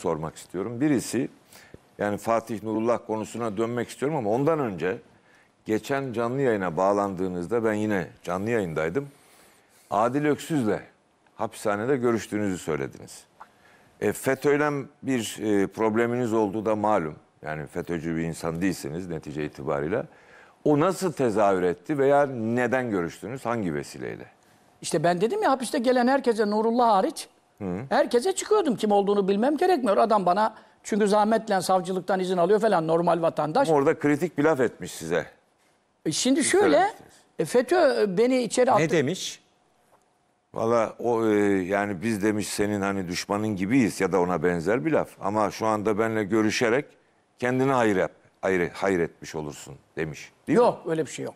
sormak istiyorum. Birisi yani Fatih Nurullah konusuna dönmek istiyorum ama ondan önce geçen canlı yayına bağlandığınızda ben yine canlı yayındaydım. Adil Öksüz'le hapishanede görüştüğünüzü söylediniz. E, FETÖ'yle bir e, probleminiz olduğu da malum. Yani FETÖ'cü bir insan değilsiniz netice itibariyle. O nasıl tezahür etti veya neden görüştünüz? Hangi vesileyle? İşte ben dedim ya hapiste gelen herkese Nurullah hariç Hı. Herkese çıkıyordum. Kim olduğunu bilmem gerekmiyor. Adam bana çünkü zahmetle savcılıktan izin alıyor falan normal vatandaş. Ama orada kritik bir laf etmiş size. E şimdi Siz şöyle e, FETÖ e, beni içeri attı. Ne demiş? Valla o e, yani biz demiş senin hani düşmanın gibiyiz ya da ona benzer bir laf. Ama şu anda benle görüşerek kendine hayır yap, hayır, hayır etmiş olursun demiş. Değil yok mi? öyle bir şey yok.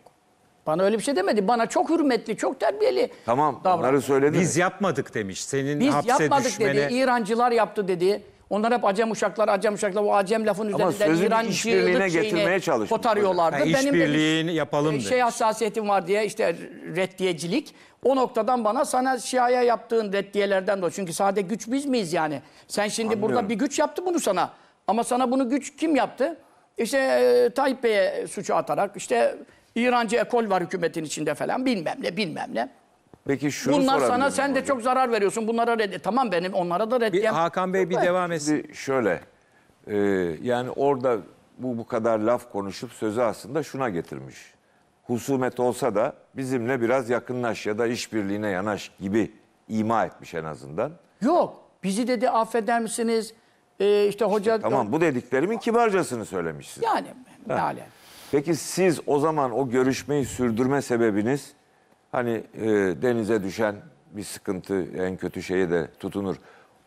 Bana öyle bir şey demedi. Bana çok hürmetli, çok terbiyeli Tamam davrandı. onları söyledim. Biz yapmadık demiş. Senin Biz hapse yapmadık düşmene... dedi. İrancılar yaptı dedi. Onlar hep acem uşaklar, acem uşaklar. O acem lafın üzerinden İran işbirliğine getirmeye şeyini çalışmış. kotarıyorlardı. Ha, işbirliğini yapalım e, şey demiş. hassasiyetim var diye işte reddiyecilik. O noktadan bana sana Şia'ya yaptığın reddiyelerden dolayı. Çünkü sade güç biz miyiz yani? Sen şimdi burada bir güç yaptı bunu sana. Ama sana bunu güç kim yaptı? İşte e, Tayyip Bey'e suçu atarak, işte İrancı ekol var hükümetin içinde falan bilmem ne bilmem ne. Peki şunu Bunlar sana sen de çok zarar veriyorsun. Bunlara red tamam benim onlara da Bir, Hakan Bey bir devam etsin. Şimdi şöyle e, yani orada bu bu kadar laf konuşup sözü aslında şuna getirmiş. Husumet olsa da bizimle biraz yakınlaş ya da işbirliğine yanaş gibi ima etmiş en azından. Yok bizi dedi affeder misiniz? Ee, işte hoca Tamam bu dediklerimin kibarcasını söylemişsin. yani mealen. Peki siz o zaman o görüşmeyi sürdürme sebebiniz hani e, denize düşen bir sıkıntı en kötü şeyi de tutunur.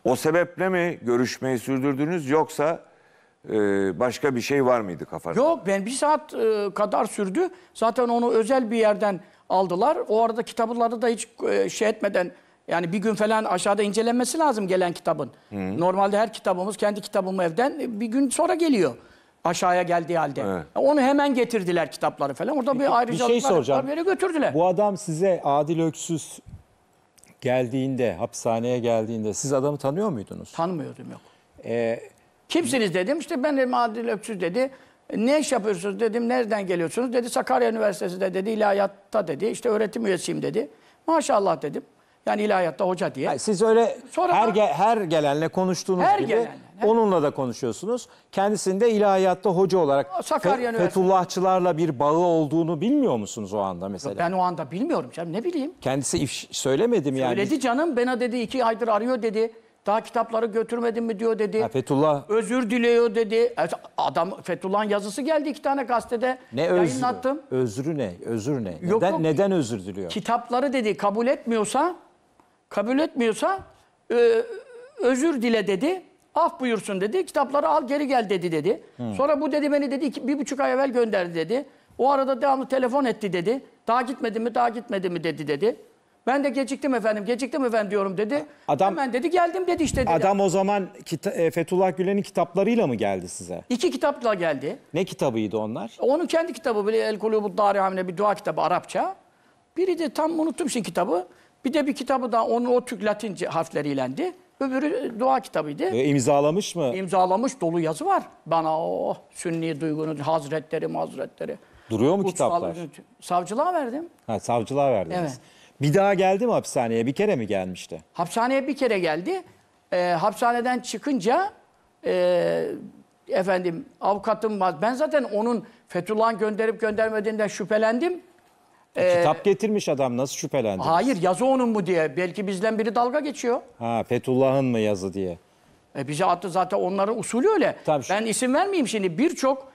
O sebeple mi görüşmeyi sürdürdünüz yoksa e, başka bir şey var mıydı kafanızda? Yok ben bir saat e, kadar sürdü. Zaten onu özel bir yerden aldılar. O arada kitapları da hiç e, şey etmeden yani bir gün falan aşağıda incelenmesi lazım gelen kitabın. Hı. Normalde her kitabımız kendi kitabım evden bir gün sonra geliyor. Aşağıya geldiği halde. Evet. Onu hemen getirdiler kitapları falan. Orada bir ayrıcalık bir şey soracağım. bir yere götürdüler. Bu adam size Adil Öksüz geldiğinde, hapishaneye geldiğinde siz adamı tanıyor muydunuz? Tanımıyordum yok. Ee, Kimsiniz dedim. İşte ben dedim Adil Öksüz dedi. E, ne iş yapıyorsunuz dedim. Nereden geliyorsunuz? Dedi Sakarya Üniversitesi'de dedi. ilahiyatta dedi. İşte öğretim üyesiyim dedi. Maşallah dedim. Yani ilahiyatta hoca diye. Yani siz öyle Sonra her, ge her gelenle konuştuğunuz her gibi gelenle. Onunla da konuşuyorsunuz. Kendisinde ilahiyatta hoca olarak Sakarya Fethullahçılarla bir bağı olduğunu bilmiyor musunuz o anda mesela? Ben o anda bilmiyorum canım ne bileyim. Kendisi söylemedim yani? Söyledi canım bana dedi iki aydır arıyor dedi. Daha kitapları götürmedin mi diyor dedi. Ha, Fethullah Özür diliyor dedi. Adam Fethullah'ın yazısı geldi iki tane gazetede. ne özrü? Yayınlattım. Özrü ne? Özür ne? Yok, neden, yok. neden özür diliyor? Kitapları dedi kabul etmiyorsa kabul etmiyorsa e, özür dile dedi af buyursun dedi. Kitapları al geri gel dedi dedi. Hı. Hmm. Sonra bu dedi beni dedi iki, bir buçuk ay evvel gönderdi dedi. O arada devamlı telefon etti dedi. Daha gitmedi mi daha gitmedi mi dedi dedi. Ben de geciktim efendim, geciktim efendim diyorum dedi. Adam, Hemen dedi geldim dedi işte. Dedi. Adam o zaman kita- e, Fethullah Gülen'in kitaplarıyla mı geldi size? İki kitapla geldi. Ne kitabıydı onlar? Onun kendi kitabı böyle El Kulubud Darihamine bir dua kitabı Arapça. Biri de tam unuttum şimdi kitabı. Bir de bir kitabı da onun o Türk Latince harfleriylendi. Öbürü dua kitabıydı. E, imzalamış mı? İmzalamış dolu yazı var. Bana o oh, sünni duygunun hazretleri hazretleri. Duruyor mu Kutsallı, kitaplar? Şey. Savcılığa verdim. Ha, savcılığa verdiniz. Evet. Bir daha geldi mi hapishaneye? Bir kere mi gelmişti? Hapishaneye bir kere geldi. E, hapishaneden çıkınca e, efendim avukatım var. Ben zaten onun Fethullah'ın gönderip göndermediğinden şüphelendim. E, kitap getirmiş adam nasıl şüphelendi? Hayır yazı onun mu diye. Belki bizden biri dalga geçiyor. Ha Fethullah'ın mı yazı diye. E, bize attı zaten onların usulü öyle. Tabii ben şu... isim vermeyeyim şimdi birçok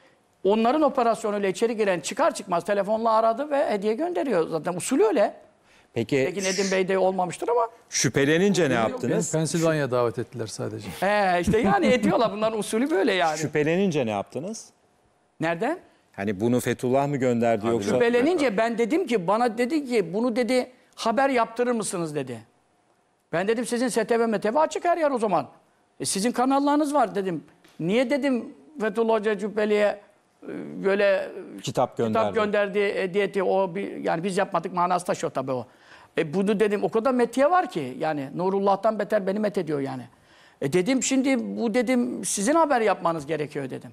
onların operasyonuyla içeri giren çıkar çıkmaz telefonla aradı ve hediye gönderiyor. Zaten usulü öyle. Peki, Peki Nedim Bey de olmamıştır ama. Şüphelenince ne yaptınız? Beni Pensilvanya davet ettiler sadece. He işte yani ediyorlar bunların usulü böyle yani. Şüphelenince ne yaptınız? Nereden? Hani bunu Fethullah mı gönderdi yoksa? Şüphelenince ben dedim ki bana dedi ki bunu dedi haber yaptırır mısınız dedi. Ben dedim sizin STV MTV açık her yer o zaman. E, sizin kanallarınız var dedim. Niye dedim Fethullah Hoca Cübbeli'ye böyle e, e, Kitap gönderdi. kitap gönderdi e, diyeti o bir, yani biz yapmadık manası taşıyor tabii o. E bunu dedim o kadar metiye var ki yani Nurullah'tan beter beni met ediyor yani. E dedim şimdi bu dedim sizin haber yapmanız gerekiyor dedim.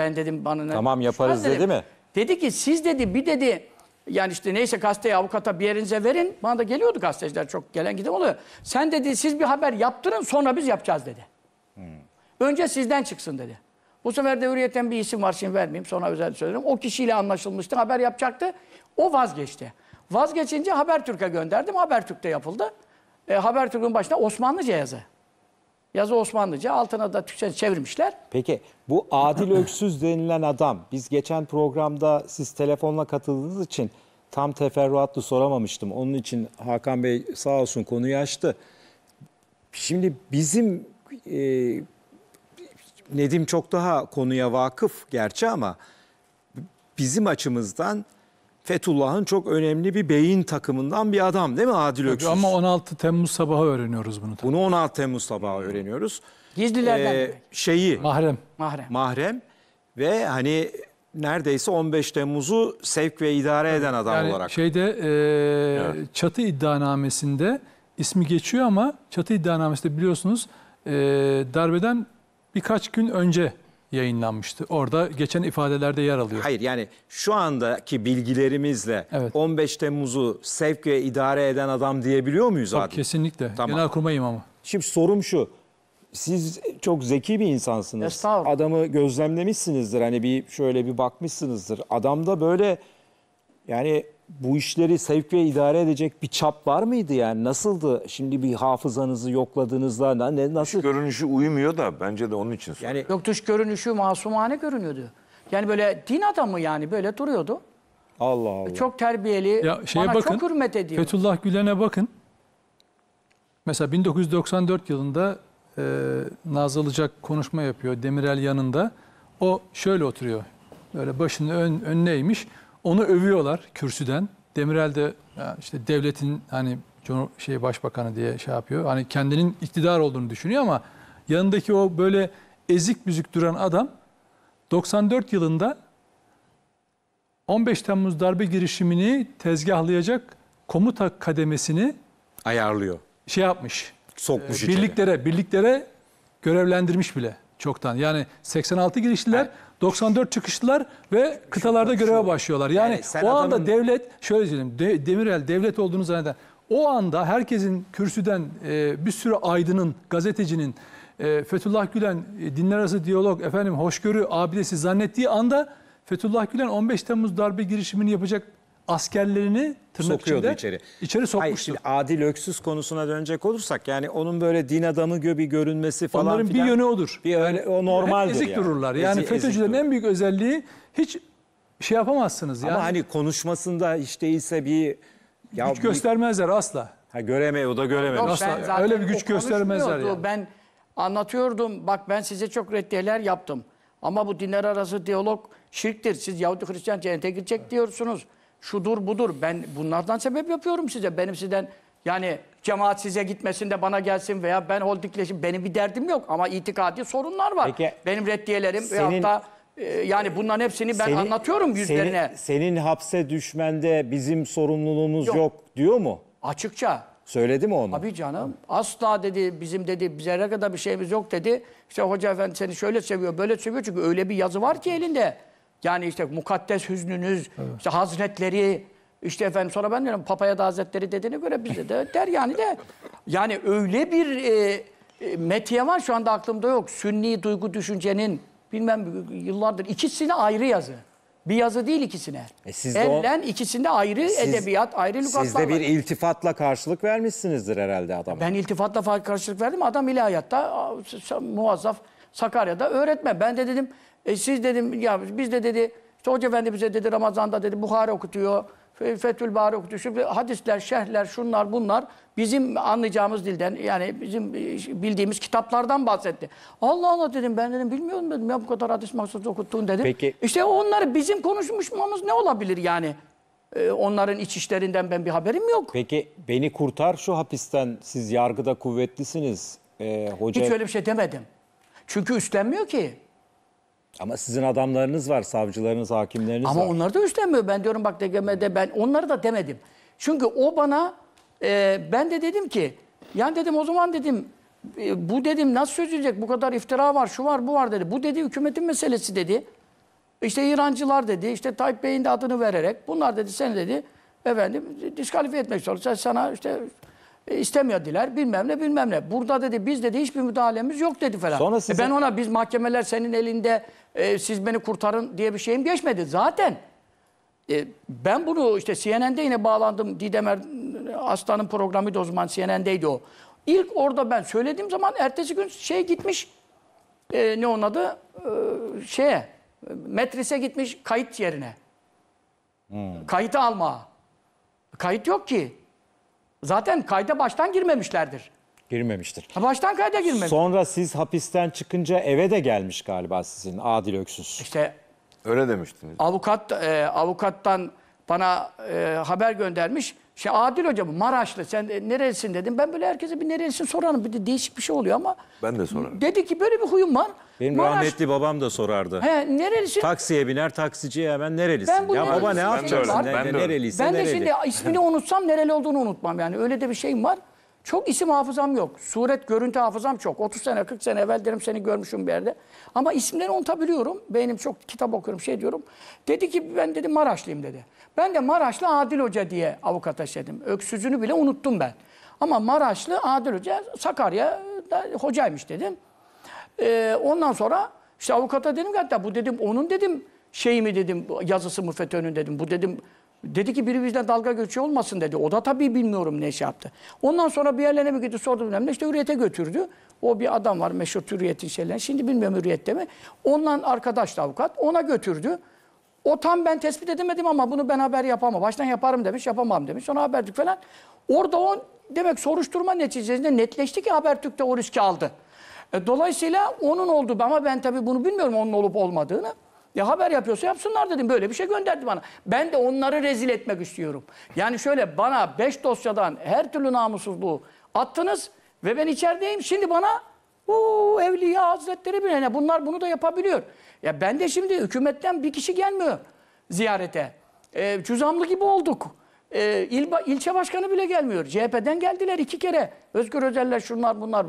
Ben dedim bana ne? Tamam yaparız dedi mi? Dedi ki siz dedi bir dedi yani işte neyse gazeteye avukata bir yerinize verin. Bana da geliyordu gazeteciler çok gelen giden oluyor. Sen dedi siz bir haber yaptırın sonra biz yapacağız dedi. Hmm. Önce sizden çıksın dedi. Bu sefer de hürriyetten bir isim var şimdi vermeyeyim sonra özel söylerim. O kişiyle anlaşılmıştı haber yapacaktı. O vazgeçti. Vazgeçince Habertürk'e gönderdim. Habertürk'te yapıldı. E, Habertürk'ün başına Osmanlıca yazı. Yazı Osmanlıca altına da Türkçe çevirmişler. Peki bu Adil Öksüz denilen adam biz geçen programda siz telefonla katıldığınız için tam teferruatlı soramamıştım. Onun için Hakan Bey sağ olsun konuyu açtı. Şimdi bizim e, Nedim çok daha konuya vakıf gerçi ama bizim açımızdan Fethullah'ın çok önemli bir beyin takımından bir adam değil mi Adil Öksüz? Ama 16 Temmuz sabahı öğreniyoruz bunu. Tabii. Bunu 16 Temmuz sabahı öğreniyoruz. Gizlilerden ee, şeyi mahrem. mahrem. Mahrem ve hani neredeyse 15 Temmuz'u sevk ve idare eden adam yani olarak. Şeyde e, evet. çatı iddianamesinde ismi geçiyor ama çatı iddianamesinde biliyorsunuz e, darbeden birkaç gün önce yayınlanmıştı. Orada geçen ifadelerde yer alıyor. Hayır yani şu andaki bilgilerimizle Evet. 15 Temmuz'u sevk ve idare eden adam diyebiliyor muyuz abi? Kesinlikle. Tamam. Genelkurmay imamı. Şimdi sorum şu. Siz çok zeki bir insansınız. Adamı gözlemlemişsinizdir. Hani bir şöyle bir bakmışsınızdır. Adamda böyle yani bu işleri sevk ve idare edecek bir çap var mıydı yani? Nasıldı? Şimdi bir hafızanızı yokladığınızda ne, nasıl? Dış görünüşü uymuyor da bence de onun için soruyor. Yani yok dış görünüşü masumane görünüyordu. Yani böyle din adamı yani böyle duruyordu. Allah Allah. Çok terbiyeli, ya şeye bana bakın, çok hürmet ediyor. Fethullah Gülen'e bakın. Mesela 1994 yılında e, nazılacak konuşma yapıyor Demirel yanında. O şöyle oturuyor. Böyle başını ön, önüne eğmiş. Onu övüyorlar kürsüden. Demirel de işte devletin hani şey başbakanı diye şey yapıyor. Hani kendinin iktidar olduğunu düşünüyor ama yanındaki o böyle ezik büzük duran adam 94 yılında 15 Temmuz darbe girişimini tezgahlayacak komuta kademesini ayarlıyor. Şey yapmış. Sokmuş e, birliklere, içeri. birliklere görevlendirmiş bile çoktan. Yani 86 girişliler, yani, 94 çıkışlılar ve kıtalarda göreve başlıyorlar. Yani, yani o anda devlet, şöyle söyleyeyim, de, Demirel devlet olduğunu zanneden, o anda herkesin kürsüden e, bir sürü aydının, gazetecinin, e, Fethullah Gülen e, dinler arası diyalog, efendim hoşgörü abidesi zannettiği anda Fethullah Gülen 15 Temmuz darbe girişimini yapacak askerlerini tırnak sokuyordu içinde, içeri. İçeri sokmuştu. Hayır, Adil Öksüz konusuna dönecek olursak yani onun böyle din adamı gibi görünmesi falan Onların filan, bir yönü odur. Bir öyle o normal Ezik yani. dururlar. Yani ezik, FETÖ'cülerin ezik en büyük özelliği hiç şey yapamazsınız. Yani. Ama hani konuşmasında işte ise bir... Ya güç göstermezler asla. Ha göremey o da göremez. asla. öyle bir güç göstermezler yani. Ben anlatıyordum bak ben size çok reddiyeler yaptım. Ama bu dinler arası diyalog şirktir. Siz Yahudi Hristiyan cennete girecek evet. diyorsunuz şudur budur. Ben bunlardan sebep yapıyorum size. Benim sizden yani cemaat size gitmesin de bana gelsin veya ben holdingleşim. Benim bir derdim yok ama itikadi sorunlar var. Peki, benim reddiyelerim senin, veyahut da e, yani bunların hepsini ben senin, anlatıyorum yüzlerine. Senin, senin hapse düşmende bizim sorumluluğumuz yok, yok diyor mu? Açıkça. Söyledi mi onu? Abi canım. Asla dedi bizim dedi bize kadar bir şeyimiz yok dedi. İşte hoca efendi seni şöyle seviyor böyle seviyor çünkü öyle bir yazı var ki elinde. Yani işte mukaddes hüznünüz, evet. işte hazretleri, işte efendim sonra ben diyorum papaya da hazretleri dediğine göre bize de der yani de. Yani öyle bir e, e, metiye var şu anda aklımda yok. Sünni duygu düşüncenin bilmem yıllardır ikisini ayrı yazı. Bir yazı değil ikisine. E siz de Ellen o, ikisinde ayrı siz, edebiyat, ayrı lügatlar Siz de bir var. iltifatla karşılık vermişsinizdir herhalde adama. Ben iltifatla karşılık verdim. Adam ile ilahiyatta muazzaf Sakarya'da öğretmen. Ben de dedim e, siz dedim ya biz de dedi işte Hoca Efendi bize dedi Ramazan'da dedi Buhari okutuyor. Fethül Bari okutuyor. Şu hadisler, şehirler, şunlar bunlar bizim anlayacağımız dilden yani bizim e, bildiğimiz kitaplardan bahsetti. Allah Allah dedim ben dedim bilmiyorum dedim ya bu kadar hadis maksat okuttuğun dedim. Peki. İşte onları bizim konuşmamız ne olabilir yani? E, onların iç işlerinden ben bir haberim yok. Peki beni kurtar şu hapisten siz yargıda kuvvetlisiniz. Ee, hoca... Hiç öyle bir şey demedim. Çünkü üstlenmiyor ki. Ama sizin adamlarınız var, savcılarınız, hakimleriniz Ama var. Ama onlar da üstlenmiyor. Ben diyorum bak DGM'de ben onları da demedim. Çünkü o bana e, ben de dedim ki yani dedim o zaman dedim e, bu dedim nasıl çözülecek bu kadar iftira var şu var bu var dedi. Bu dedi hükümetin meselesi dedi. İşte İrancılar dedi işte Tayyip Bey'in de adını vererek bunlar dedi seni dedi efendim e, diskalifiye etmek zorunda. Sana işte e, diler bilmem ne bilmem ne. Burada dedi biz dedi hiçbir müdahalemiz yok dedi falan. Sonra e, size... e ben ona biz mahkemeler senin elinde e, siz beni kurtarın diye bir şeyim geçmedi zaten. E, ben bunu işte CNN'de yine bağlandım. Didem er, Aslan'ın programıydı o zaman CNN'deydi o. İlk orada ben söylediğim zaman ertesi gün şey gitmiş e, ne onun adı e, şeye metrise gitmiş kayıt yerine. Hmm. Kayıtı alma. Kayıt yok ki zaten kayda baştan girmemişlerdir. Girmemiştir. Ha, baştan kayda girmemiş. Sonra siz hapisten çıkınca eve de gelmiş galiba sizin Adil Öksüz. İşte Öyle demiştiniz. avukat e, avukattan bana e, haber göndermiş. Şey Adil hocam, Maraşlı sen e, nerelisin dedim. Ben böyle herkese bir neresin sorarım. Bir de değişik bir şey oluyor ama. Ben de sorarım. Dedi ki böyle bir huyum var. Benim Maraş- rahmetli babam da sorardı. He nerelisin? Taksiye biner taksiciye hemen nerelisin? Ben bu ya baba ne Ben de yapacaksın? öyle, Ne, ben de nereliyse Ben de şimdi ismini unutsam nereli olduğunu unutmam yani. Öyle de bir şeyim var. Çok isim hafızam yok. Suret, görüntü hafızam çok. 30 sene, 40 sene evvel derim seni görmüşüm bir yerde. Ama isimleri unutabiliyorum. Beynim çok kitap okuyorum, şey diyorum. Dedi ki ben dedi Maraşlıyım dedi. Ben de Maraşlı Adil Hoca diye avukata eşledim. Öksüzünü bile unuttum ben. Ama Maraşlı Adil Hoca Sakarya hocaymış dedim. Ee, ondan sonra işte avukata dedim ki hatta bu dedim onun dedim şeyi mi dedim yazısı mı FETÖ'nün dedim. Bu dedim dedi ki biri bizden dalga geçiyor olmasın dedi. O da tabii bilmiyorum ne şey yaptı. Ondan sonra bir yerlerine mi gitti sordu bilmem ne işte hürriyete götürdü. O bir adam var meşhur hürriyetin şeyler. Şimdi bilmiyorum hürriyette mi. Ondan arkadaş avukat ona götürdü. O tam ben tespit edemedim ama bunu ben haber yapamam. Baştan yaparım demiş, yapamam demiş. Sonra Habertürk falan. Orada o demek soruşturma neticesinde netleşti ki Habertürk de o riski aldı. E, dolayısıyla onun oldu ama ben tabii bunu bilmiyorum onun olup olmadığını. Ya haber yapıyorsa yapsınlar dedim. Böyle bir şey gönderdi bana. Ben de onları rezil etmek istiyorum. Yani şöyle bana beş dosyadan her türlü namussuzluğu attınız ve ben içerideyim. Şimdi bana o evliya hazretleri bile Bunlar bunu da yapabiliyor. Ya ben de şimdi hükümetten bir kişi gelmiyor ziyarete. E, cüzamlı gibi olduk. E, il, ilçe başkanı bile gelmiyor. CHP'den geldiler iki kere. Özgür Özel'ler şunlar bunlar.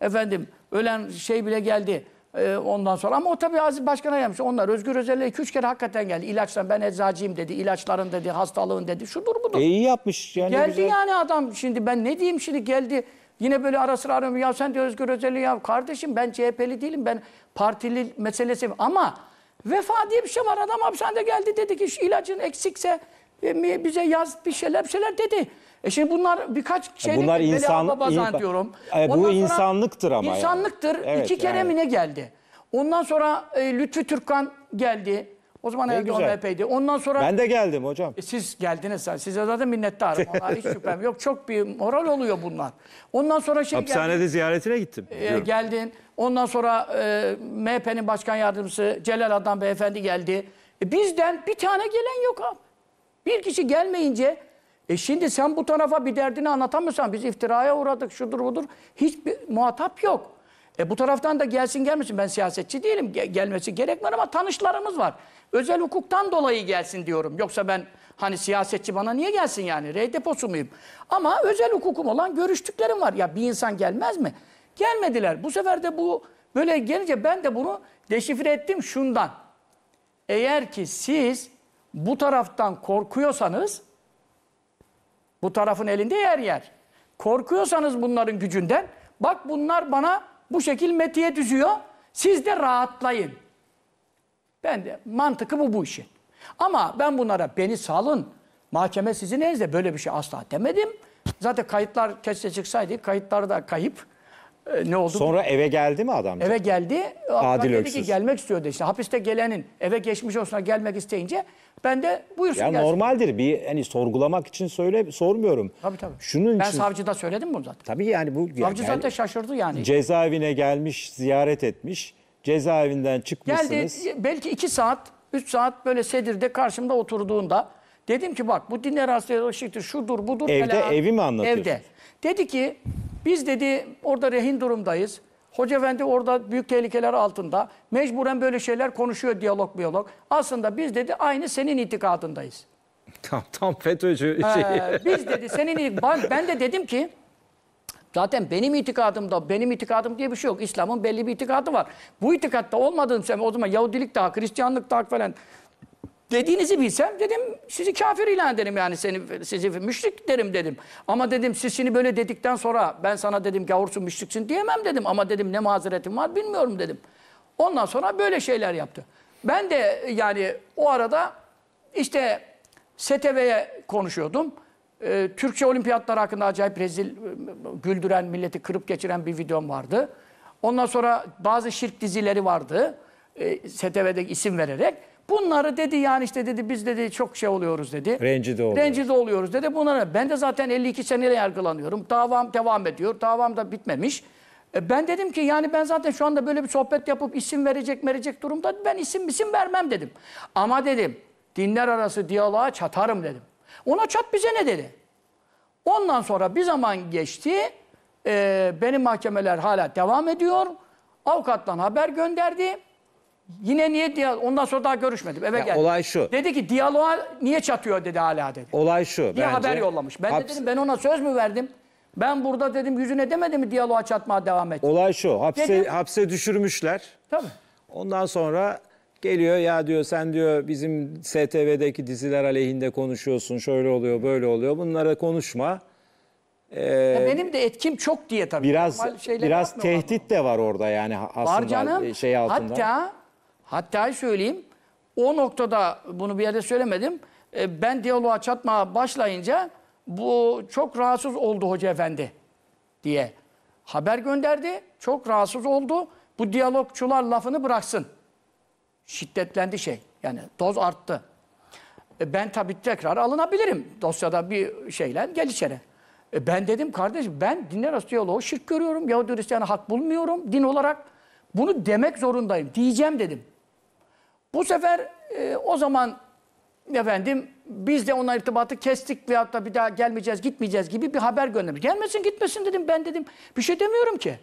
Efendim ölen şey bile geldi ee, ondan sonra. Ama o tabii Aziz Başkan'a gelmiş. Onlar Özgür Özeller iki üç kere hakikaten geldi. İlaçtan ben eczacıyım dedi. ilaçların dedi. Hastalığın dedi. Şudur budur. E İyi yapmış. Yani geldi güzel. yani adam şimdi. Ben ne diyeyim şimdi geldi. Yine böyle ara sıra arıyorum. Ya sen de Özgür Özel'i ya kardeşim ben CHP'li değilim. Ben partili meselesi ama vefa diye bir şey var. Adam hapishanede geldi dedi ki ilacın eksikse e, bize yaz bir şeyler bir şeyler dedi. E şimdi bunlar birkaç şey bunlar insan bazan in, diyorum. E, bu Ondan insanlıktır ama. İnsanlıktır. Yani. Evet, İki kere evet. mi ne geldi? Ondan sonra e, Lütfü Türkkan geldi. O zaman ne Erdoğan güzel. MHP'ydi. Ondan sonra... Ben de geldim hocam. E, siz geldiniz. Size zaten minnettarım. Onlar hiç şüphem yok. Çok bir moral oluyor bunlar. Ondan sonra şey Hapishanede geldi, ziyaretine gittim. E, geldin. Ondan sonra e, MHP'nin başkan yardımcısı Celal Adnan Beyefendi geldi. E, bizden bir tane gelen yok abi. Bir kişi gelmeyince e şimdi sen bu tarafa bir derdini anlatamıyorsan biz iftiraya uğradık şudur budur. Hiçbir muhatap yok. E bu taraftan da gelsin gelmesin ben siyasetçi değilim gelmesi gerek ama tanışlarımız var. Özel hukuktan dolayı gelsin diyorum. Yoksa ben hani siyasetçi bana niye gelsin yani rey deposu muyum? Ama özel hukukum olan görüştüklerim var. Ya bir insan gelmez mi? Gelmediler. Bu sefer de bu böyle gelince ben de bunu deşifre ettim şundan. Eğer ki siz bu taraftan korkuyorsanız bu tarafın elinde yer yer. Korkuyorsanız bunların gücünden bak bunlar bana bu şekil metiye düzüyor. Siz de rahatlayın. Ben de mantıkı bu bu işin. Ama ben bunlara beni salın. Mahkeme sizin elinizde böyle bir şey asla demedim. Zaten kayıtlar keşke çıksaydı da kayıp. E, ne oldu? Sonra eve geldi mi adam? Eve geldi. Adil dedi ki Öksüz. gelmek istiyordu işte. Hapiste gelenin eve geçmiş olsa gelmek isteyince ben de buyursun Ya gelsin. normaldir bir hani sorgulamak için söyle sormuyorum. Tabii tabii. Şunun Ben için savcıda söyledim bunu zaten. tabii yani bu Savcı yani zaten şaşırdı yani. cezaevine gelmiş, ziyaret etmiş. Cezaevinden çıkmışsınız. Geldi e, belki iki saat, üç saat böyle sedirde karşımda oturduğunda dedim ki bak bu dinler hastalığı şıktır, şudur budur. Evde, evi mi anlatıyorsunuz? Evde. Dedi ki biz dedi orada rehin durumdayız. Hoca Efendi orada büyük tehlikeler altında. Mecburen böyle şeyler konuşuyor diyalog miyolog. Aslında biz dedi aynı senin itikadındayız. Tam, tam FETÖ'cü ee, şey. Ee, biz dedi senin ben, ben de dedim ki zaten benim itikadımda benim itikadım diye bir şey yok. İslam'ın belli bir itikadı var. Bu itikatta olmadığım zaman o zaman Yahudilik de hak, Hristiyanlık da falan Dediğinizi bilsem dedim sizi kafir ilan ederim yani seni sizi müşrik derim dedim. Ama dedim siz şimdi böyle dedikten sonra ben sana dedim gavursun müşriksin diyemem dedim. Ama dedim ne mazeretim var bilmiyorum dedim. Ondan sonra böyle şeyler yaptı. Ben de yani o arada işte STV'ye konuşuyordum. Ee, Türkçe olimpiyatlar hakkında acayip rezil, güldüren, milleti kırıp geçiren bir videom vardı. Ondan sonra bazı şirk dizileri vardı. Ee, STV'de isim vererek. Bunları dedi yani işte dedi biz dedi çok şey oluyoruz dedi. Rencide oluyoruz. Rencide oluyoruz dedi. bunları ben de zaten 52 senede yargılanıyorum. Davam devam ediyor. Davam da bitmemiş. E ben dedim ki yani ben zaten şu anda böyle bir sohbet yapıp isim verecek verecek durumda ben isim isim vermem dedim. Ama dedim dinler arası diyaloğa çatarım dedim. Ona çat bize ne dedi? Ondan sonra bir zaman geçti. E, benim mahkemeler hala devam ediyor. Avukattan haber gönderdi. Yine niye diye ondan sonra daha görüşmedim eve Ya geldim. olay şu. Dedi ki diyaloğa niye çatıyor dedi hala dedi. Olay şu Niye bence. haber yollamış? Ben de dedim ben ona söz mü verdim? Ben burada dedim yüzüne demedim mi diyaloğa çatmaya devam et. Olay şu. Hapse Dedim. hapse düşürmüşler. Tabii. Ondan sonra geliyor ya diyor sen diyor bizim STV'deki diziler aleyhinde konuşuyorsun. Şöyle oluyor, böyle oluyor. Bunlara konuşma. Ee, ya benim de etkim çok diye tabii. Biraz biraz tehdit de var orada yani aslında Var canım. şey altında. Hatta Hatta söyleyeyim o noktada bunu bir yerde söylemedim. E, ben diyaloğa çatmaya başlayınca bu çok rahatsız oldu hoca efendi diye haber gönderdi. Çok rahatsız oldu. Bu diyalogçular lafını bıraksın. Şiddetlendi şey. Yani toz arttı. E, ben tabii tekrar alınabilirim. Dosyada bir şeyle gel içeri. E, ben dedim kardeşim ben dinler arası diyaloğu şirk görüyorum. Yahudi Hristiyan'a hak bulmuyorum din olarak. Bunu demek zorundayım. Diyeceğim dedim. Bu sefer e, o zaman efendim biz de onunla irtibatı kestik veyahut da bir daha gelmeyeceğiz gitmeyeceğiz gibi bir haber göndermiş. Gelmesin gitmesin dedim ben dedim bir şey demiyorum ki.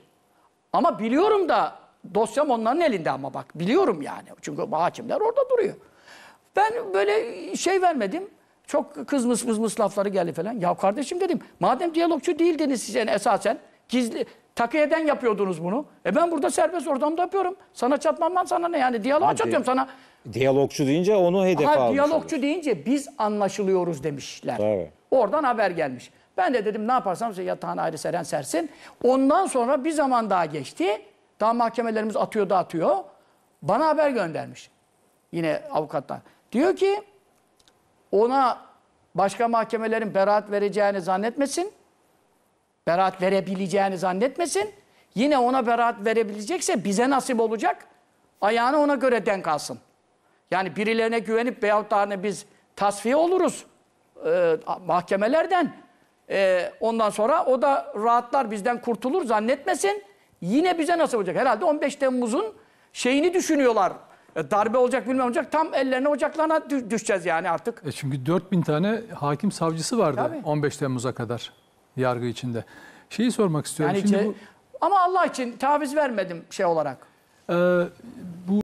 Ama biliyorum da dosyam onların elinde ama bak biliyorum yani. Çünkü hakimler orada duruyor. Ben böyle şey vermedim. Çok kızmış mızmız lafları geldi falan. Ya kardeşim dedim madem diyalogçu değildiniz siz yani esasen gizli Takiyeden yapıyordunuz bunu. E ben burada serbest ortamda yapıyorum. Sana çatmamdan sana ne yani? Diyalog Hadi. çatıyorum sana. Diyalogçu deyince onu hedef almış. Diyalogçu olur. deyince biz anlaşılıyoruz demişler. Tabii. Oradan haber gelmiş. Ben de dedim ne yaparsam size yatağına ayrı seren sersin. Ondan sonra bir zaman daha geçti. Daha mahkemelerimiz atıyor da atıyor. Bana haber göndermiş. Yine avukattan. Diyor ki ona başka mahkemelerin beraat vereceğini zannetmesin. Beraat verebileceğini zannetmesin. Yine ona beraat verebilecekse bize nasip olacak. Ayağını ona göre denk alsın. Yani birilerine güvenip veyahut da hani biz tasfiye oluruz e, mahkemelerden. E, ondan sonra o da rahatlar bizden kurtulur zannetmesin. Yine bize nasip olacak? Herhalde 15 Temmuz'un şeyini düşünüyorlar. E, darbe olacak bilmem olacak tam ellerine ocaklarına düşeceğiz yani artık. E çünkü 4000 tane hakim savcısı vardı Tabii. 15 Temmuz'a kadar yargı içinde. Şeyi sormak istiyorum. Yani Şimdi ce- bu, Ama Allah için taviz vermedim şey olarak. e, bu